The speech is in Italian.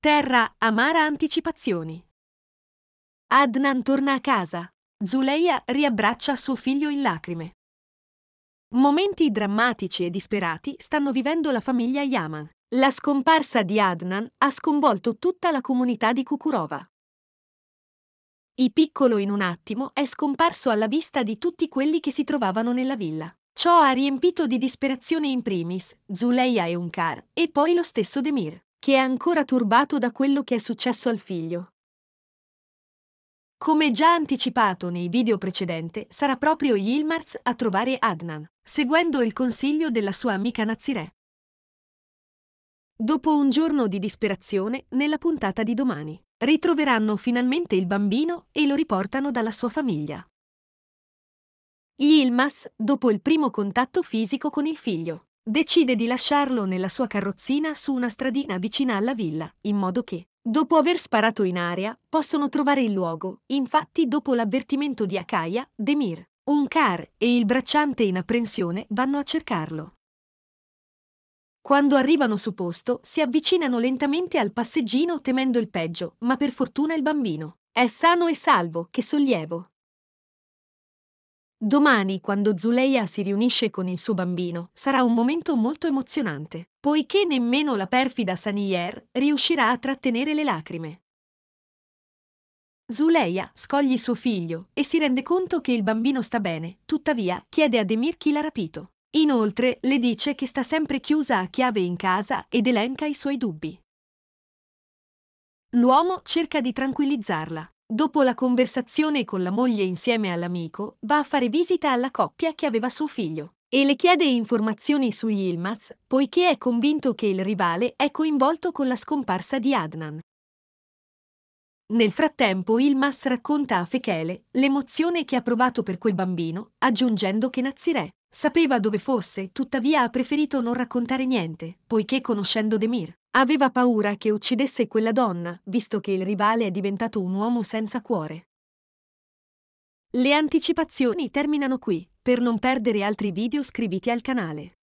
Terra, amara anticipazioni. Adnan torna a casa. Zuleia riabbraccia suo figlio in lacrime. Momenti drammatici e disperati stanno vivendo la famiglia Yaman. La scomparsa di Adnan ha sconvolto tutta la comunità di Kukurova. Il piccolo in un attimo è scomparso alla vista di tutti quelli che si trovavano nella villa. Ciò ha riempito di disperazione in primis Zuleia e Unkar e poi lo stesso Demir che è ancora turbato da quello che è successo al figlio. Come già anticipato nei video precedenti, sarà proprio Yilmaz a trovare Adnan, seguendo il consiglio della sua amica Nazire. Dopo un giorno di disperazione, nella puntata di domani, ritroveranno finalmente il bambino e lo riportano dalla sua famiglia. Yilmaz, dopo il primo contatto fisico con il figlio, decide di lasciarlo nella sua carrozzina su una stradina vicina alla villa, in modo che, dopo aver sparato in aria, possono trovare il luogo. Infatti, dopo l'avvertimento di Akaya, Demir, un car e il bracciante in apprensione vanno a cercarlo. Quando arrivano su posto, si avvicinano lentamente al passeggino temendo il peggio, ma per fortuna il bambino è sano e salvo, che sollievo. Domani, quando Zuleia si riunisce con il suo bambino, sarà un momento molto emozionante, poiché nemmeno la perfida Sanier riuscirà a trattenere le lacrime. Zuleia scoglie suo figlio e si rende conto che il bambino sta bene, tuttavia chiede a Demir chi l'ha rapito. Inoltre le dice che sta sempre chiusa a chiave in casa ed elenca i suoi dubbi. L'uomo cerca di tranquillizzarla, Dopo la conversazione con la moglie insieme all'amico, va a fare visita alla coppia che aveva suo figlio e le chiede informazioni su Yilmaz, poiché è convinto che il rivale è coinvolto con la scomparsa di Adnan. Nel frattempo Ilmas racconta a Fechele l'emozione che ha provato per quel bambino, aggiungendo che Nazire sapeva dove fosse, tuttavia ha preferito non raccontare niente, poiché conoscendo Demir Aveva paura che uccidesse quella donna, visto che il rivale è diventato un uomo senza cuore. Le anticipazioni terminano qui. Per non perdere altri video iscriviti al canale.